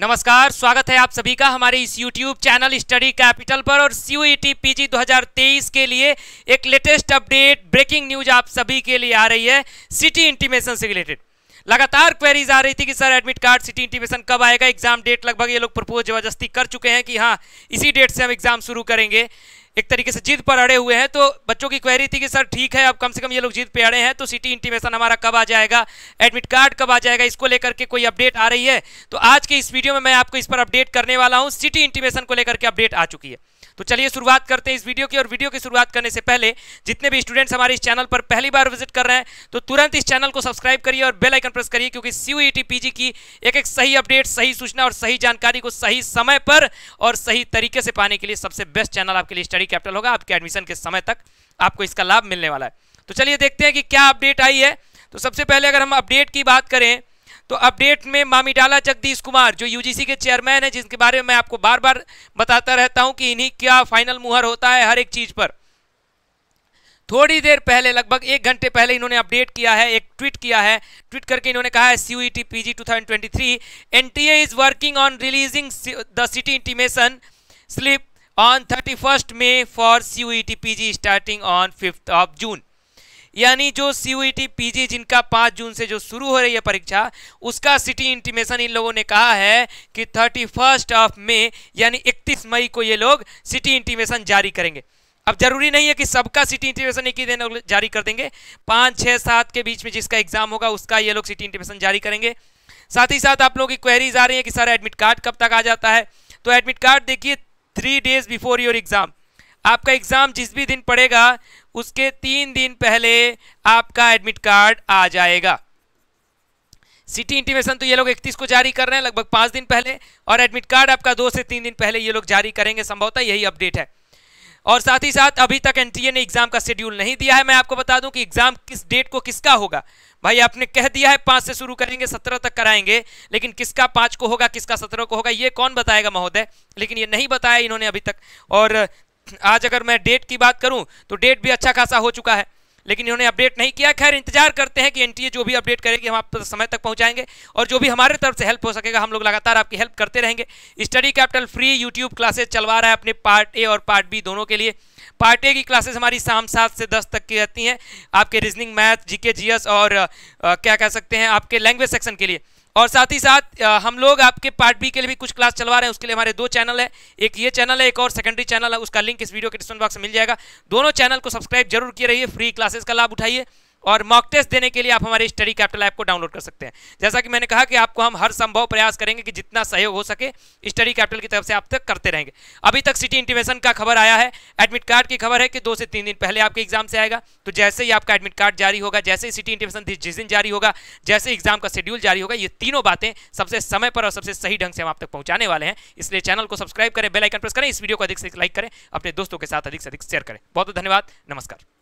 नमस्कार स्वागत है आप सभी का हमारे इस YouTube चैनल स्टडी कैपिटल पर और सी टी पीजी 2023 के लिए एक लेटेस्ट अपडेट ब्रेकिंग न्यूज आप सभी के लिए आ रही है सिटी इंटीमेशन से रिलेटेड लगातार क्वेरीज आ रही थी कि sir admit card city intimation कब आएगा एग्जाम डेट लगभग ये लोग प्रपोज जबरदस्ती कर चुके हैं कि हाँ इसी डेट से हम एग्जाम शुरू करेंगे एक तरीके से जिद पर अड़े हुए हैं तो बच्चों की क्वेरी थी कि सर ठीक है अब कम से कम ये लोग जिद पे अड़े हैं तो सिटी इंटीमेशन हमारा कब आ जाएगा एडमिट कार्ड कब आ जाएगा इसको लेकर के कोई अपडेट आ रही है तो आज के इस वीडियो में मैं आपको इस पर अपडेट करने वाला हूँ सिटी इंटीमेशन को लेकर के अपडेट आ चुकी है तो चलिए शुरुआत करते हैं इस वीडियो की और वीडियो की शुरुआत करने से पहले जितने भी स्टूडेंट्स हमारे इस चैनल पर पहली बार विजिट कर रहे हैं तो तुरंत इस चैनल को सब्सक्राइब करिए और बेल आइकन प्रेस करिए क्योंकि सीयूईटी पीजी e की एक एक सही अपडेट सही सूचना और सही जानकारी को सही समय पर और सही तरीके से पाने के लिए सबसे बेस्ट चैनल आपके लिए स्टडी प्राइमरी कैपिटल होगा आपके एडमिशन के समय तक आपको इसका लाभ मिलने वाला है तो चलिए देखते हैं कि क्या अपडेट आई है तो सबसे पहले अगर हम अपडेट की बात करें तो अपडेट में मामीडाला जगदीश कुमार जो यूजीसी के चेयरमैन है जिनके बारे में मैं आपको बार बार बताता रहता हूं कि इन्हीं क्या फाइनल मुहर होता है हर एक चीज पर थोड़ी देर पहले लगभग एक घंटे पहले इन्होंने अपडेट किया है एक ट्वीट किया है ट्वीट करके इन्होंने कहा है C U T P G two thousand twenty three N T A is working on releasing the city intimation slip on thirty first May for C U PG starting on fifth of June यानी जो सी U PG जिनका पाँच जून से जो शुरू हो रही है परीक्षा उसका सिटी इंटीमेशन इन लोगों ने कहा है कि थर्टी फर्स्ट ऑफ मे यानी इकतीस मई को ये लोग सिटी इंटीमेशन जारी करेंगे अब जरूरी नहीं है कि सबका सिटी इंटीमेशन एक ही दिन जारी कर देंगे पाँच छः सात के बीच में जिसका एग्जाम होगा उसका ये लोग सिटी इंटीमेशन जारी करेंगे साथ ही साथ आप लोगों की क्वेरीज आ रही है कि सर एडमिट कार्ड कब तक आ जाता है तो एडमिट कार्ड देखिए three days before your exam आपका एग्ज़ाम जिस भी दिन पड़ेगा उसके तीन दिन पहले आपका एडमिट कार्ड आ जाएगा सिटी इंटीमेशन तो ये लोग 31 को जारी कर रहे हैं लगभग पांच दिन पहले और एडमिट कार्ड आपका दो से तीन दिन पहले ये लोग जारी करेंगे संभवतः यही अपडेट है और साथ ही साथ अभी तक एनटीए ने एग्ज़ाम का शेड्यूल नहीं दिया है मैं आपको बता दूं कि एग्ज़ाम किस डेट को किसका होगा भाई आपने कह दिया है पांच से शुरू करेंगे सत्रह तक कराएंगे लेकिन किसका पांच को होगा किसका सत्रह को होगा ये कौन बताएगा महोदय लेकिन ये नहीं बताया इन्होंने अभी तक और आज अगर मैं डेट की बात करूं तो डेट भी अच्छा खासा हो चुका है लेकिन इन्होंने अपडेट नहीं किया खैर इंतजार करते हैं कि एनटीए जो भी अपडेट करेगी हम आप समय तक पहुंचाएंगे और जो भी हमारे तरफ से हेल्प हो सकेगा हम लोग लगातार आपकी हेल्प करते रहेंगे study capital free YouTube classes चलवा रहा है अपने पार्ट ए और पार्ट बी दोनों के लिए पार्ट ए की क्लासेस हमारी शाम सात से दस तक की रहती हैं आपके रीजनिंग मैथ जीके जीएस और आ, क्या कह सकते हैं आपके लैंग्वेज सेक्शन के लिए और साथ ही साथ आ, हम लोग आपके पार्ट बी के लिए भी कुछ क्लास चलवा रहे हैं उसके लिए हमारे दो चैनल है एक ये चैनल है एक और सेकेंडरी चैनल है उसका लिंक इस वीडियो के डिस्क्रिप्शन बॉक्स में मिल जाएगा दोनों चैनल को सब्सक्राइब जरूर किए रहिए फ्री क्लासेस का लाभ उठाइए और मॉक टेस्ट देने के लिए आप हमारे स्टडी कैपिटल ऐप को डाउनलोड कर सकते हैं जैसा कि मैंने कहा कि आपको हम हर संभव प्रयास करेंगे कि जितना सहयोग हो सके स्टडी कैपिटल की तरफ से आप तक करते रहेंगे अभी तक सिटी इंटीमेशन का खबर आया है एडमिट कार्ड की खबर है कि दो से तीन दिन पहले आपके एग्जाम से आएगा तो जैसे ही आपका एडमिट कार्ड जारी होगा जैसे ही सिटी इंटीमेशन जिस दिन जारी होगा जैसे एग्जाम का शेड्यूल जारी होगा ये तीनों बातें सबसे समय पर और सबसे सही ढंग से हम आप तक पहुंचाने वाले हैं इसलिए चैनल को सब्सक्राइब करें बेलाइकन प्रेस करें इस वीडियो को अधिक से लाइक करें अपने दोस्तों के साथ अधिक से अधिक शेयर करें बहुत बहुत धन्यवाद नमस्कार